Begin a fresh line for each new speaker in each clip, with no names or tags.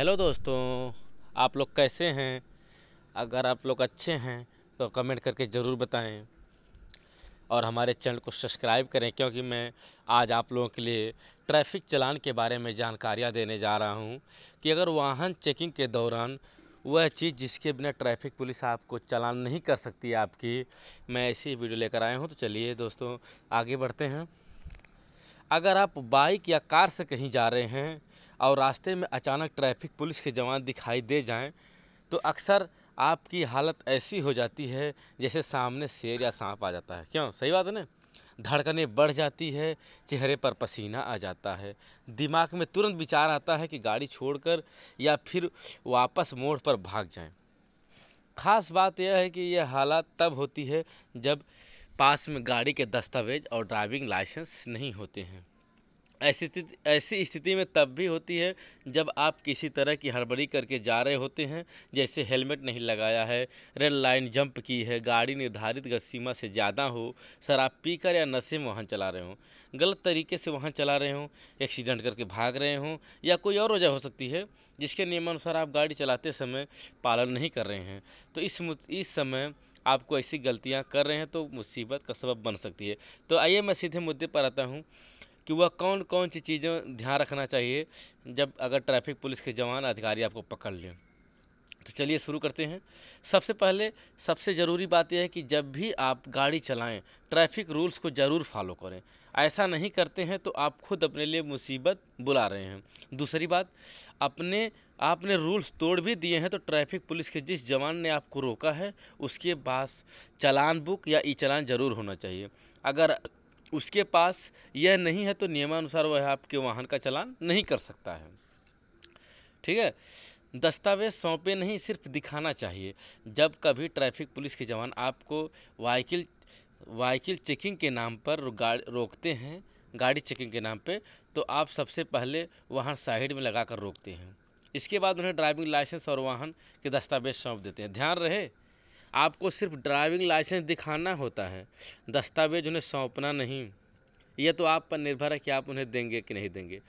hello दोस्तों आप लोग कैसे हैं अगर आप लोग अच्छे हैं तो कमेंट करके ज़रूर बताएं और हमारे चैनल को सब्सक्राइब करें क्योंकि मैं आज आप लोगों के लिए ट्रैफिक चलान के बारे में जानकारियां देने जा रहा हूं कि अगर वाहन चेकिंग के दौरान वह चीज़ जिसके बिना ट्रैफिक पुलिस आपको चलान नहीं कर सकती आपकी मैं ऐसी वीडियो लेकर आया हूँ तो चलिए दोस्तों आगे बढ़ते हैं अगर आप बाइक या कार से कहीं जा रहे हैं और रास्ते में अचानक ट्रैफिक पुलिस के जवान दिखाई दे जाएँ तो अक्सर आपकी हालत ऐसी हो जाती है जैसे सामने शेर या साँप आ जाता है क्यों सही बात है ना धड़कने बढ़ जाती है चेहरे पर पसीना आ जाता है दिमाग में तुरंत विचार आता है कि गाड़ी छोड़कर या फिर वापस मोड़ पर भाग जाएं ख़ास बात यह है कि यह हालात तब होती है जब पास में गाड़ी के दस्तावेज़ और ड्राइविंग लाइसेंस नहीं होते हैं ऐसी ऐसी स्थिति में तब भी होती है जब आप किसी तरह की हड़बड़ी करके जा रहे होते हैं जैसे हेलमेट नहीं लगाया है रेल लाइन जंप की है गाड़ी निर्धारित गति सीमा से ज़्यादा हो शराब पीकर या नशे में वाहन चला रहे हों गलत तरीके से वाहन चला रहे हों एक्सीडेंट करके भाग रहे हों या कोई और वजह हो सकती है जिसके नियमानुसार आप गाड़ी चलाते समय पालन नहीं कर रहे हैं तो इस इस समय आपको ऐसी गलतियाँ कर रहे हैं तो मुसीबत का सबब बन सकती है तो आइए मैं सीधे मुद्दे पर आता हूँ कि वह कौन कौन सी चीज़ें ध्यान रखना चाहिए जब अगर ट्रैफिक पुलिस के जवान अधिकारी आपको पकड़ लें तो चलिए शुरू करते हैं सबसे पहले सबसे ज़रूरी बात यह है कि जब भी आप गाड़ी चलाएं ट्रैफिक रूल्स को ज़रूर फॉलो करें ऐसा नहीं करते हैं तो आप खुद अपने लिए मुसीबत बुला रहे हैं दूसरी बात अपने आपने रूल्स तोड़ भी दिए हैं तो ट्रैफिक पुलिस के जिस जवान ने आपको रोका है उसके पास चलान बुक या ई चलान ज़रूर होना चाहिए अगर उसके पास यह नहीं है तो नियमानुसार वह आपके वाहन का चलान नहीं कर सकता है ठीक है दस्तावेज सौंपे नहीं सिर्फ दिखाना चाहिए जब कभी ट्रैफिक पुलिस के जवान आपको वाइकिल वाइकिल चेकिंग के नाम पर गाड़ी रोकते हैं गाड़ी चेकिंग के नाम पे तो आप सबसे पहले वाहन साइड में लगा कर रोकते हैं इसके बाद उन्हें ड्राइविंग लाइसेंस और वाहन के दस्तावेज सौंप देते हैं ध्यान रहे आपको सिर्फ ड्राइविंग लाइसेंस दिखाना होता है दस्तावेज़ उन्हें सौंपना नहीं यह तो आप पर निर्भर है कि आप उन्हें देंगे कि नहीं देंगे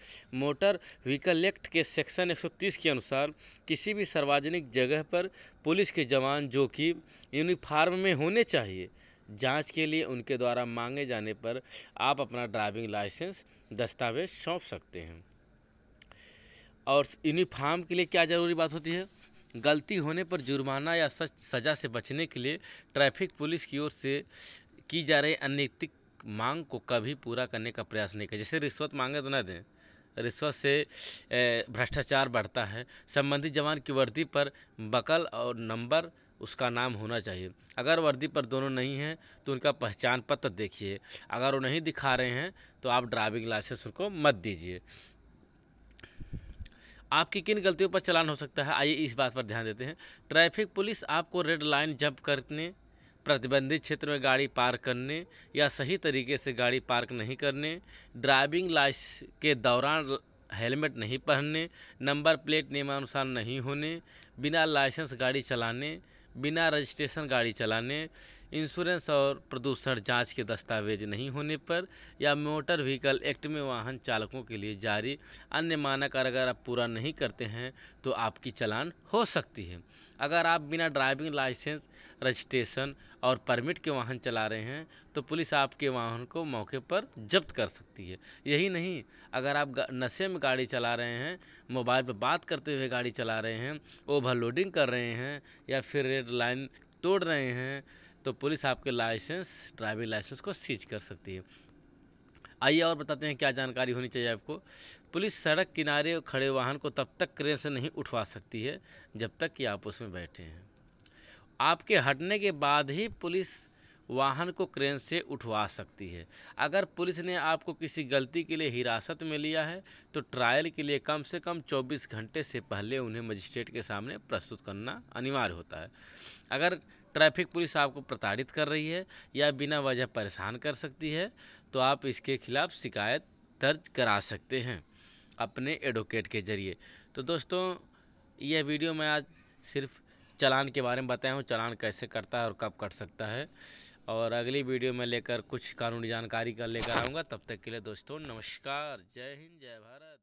मोटर व्हीकल एक्ट के सेक्शन 130 के अनुसार किसी भी सार्वजनिक जगह पर पुलिस के जवान जो कि यूनिफार्म में होने चाहिए जांच के लिए उनके द्वारा मांगे जाने पर आप अपना ड्राइविंग लाइसेंस दस्तावेज सौंप सकते हैं और यूनिफार्म के लिए क्या ज़रूरी बात होती है गलती होने पर जुर्माना या सज़ा से बचने के लिए ट्रैफिक पुलिस की ओर से की जा रही अनैतिक मांग को कभी पूरा करने का प्रयास नहीं करें जैसे रिश्वत मांगे तो ना दें रिश्वत से भ्रष्टाचार बढ़ता है संबंधित जवान की वर्दी पर बकल और नंबर उसका नाम होना चाहिए अगर वर्दी पर दोनों नहीं हैं तो उनका पहचान पत्र देखिए अगर वो नहीं दिखा रहे हैं तो आप ड्राइविंग लाइसेंस उनको मत दीजिए आपकी किन गलतियों पर चलान हो सकता है आइए इस बात पर ध्यान देते हैं ट्रैफिक पुलिस आपको रेड लाइन जंप करने प्रतिबंधित क्षेत्र में गाड़ी पार्क करने या सही तरीके से गाड़ी पार्क नहीं करने ड्राइविंग लाइस के दौरान हेलमेट नहीं पहनने नंबर प्लेट नियमानुसार नहीं होने बिना लाइसेंस गाड़ी चलाने बिना रजिस्ट्रेशन गाड़ी चलाने इंश्योरेंस और प्रदूषण जांच के दस्तावेज नहीं होने पर या मोटर व्हीकल एक्ट में वाहन चालकों के लिए जारी अन्य मानक अगर आप पूरा नहीं करते हैं तो आपकी चलान हो सकती है अगर आप बिना ड्राइविंग लाइसेंस रजिस्ट्रेशन और परमिट के वाहन चला रहे हैं तो पुलिस आपके वाहन को मौके पर जब्त कर सकती है यही नहीं अगर आप नशे में गाड़ी चला रहे हैं मोबाइल पर बात करते हुए गाड़ी चला रहे हैं ओवरलोडिंग कर रहे हैं या फिर रेड लाइन तोड़ रहे हैं तो पुलिस आपके लाइसेंस ड्राइविंग लाइसेंस को सीज कर सकती है आइए और बताते हैं क्या जानकारी होनी चाहिए आपको पुलिस सड़क किनारे खड़े वाहन को तब तक क्रेन से नहीं उठवा सकती है जब तक कि आप उसमें बैठे हैं आपके हटने के बाद ही पुलिस वाहन को क्रेन से उठवा सकती है अगर पुलिस ने आपको किसी गलती के लिए हिरासत में लिया है तो ट्रायल के लिए कम से कम 24 घंटे से पहले उन्हें मजिस्ट्रेट के सामने प्रस्तुत करना अनिवार्य होता है अगर ट्रैफिक पुलिस आपको प्रताड़ित कर रही है या बिना वजह परेशान कर सकती है तो आप इसके खिलाफ़ शिकायत दर्ज करा सकते हैं अपने एडवोकेट के ज़रिए तो दोस्तों यह वीडियो मैं आज सिर्फ चलान के बारे में बताया हूँ चलान कैसे करता है और कब कट सकता है और अगली वीडियो में लेकर कुछ कानूनी जानकारी का लेकर आऊँगा तब तक के लिए दोस्तों नमस्कार जय हिंद जय भारत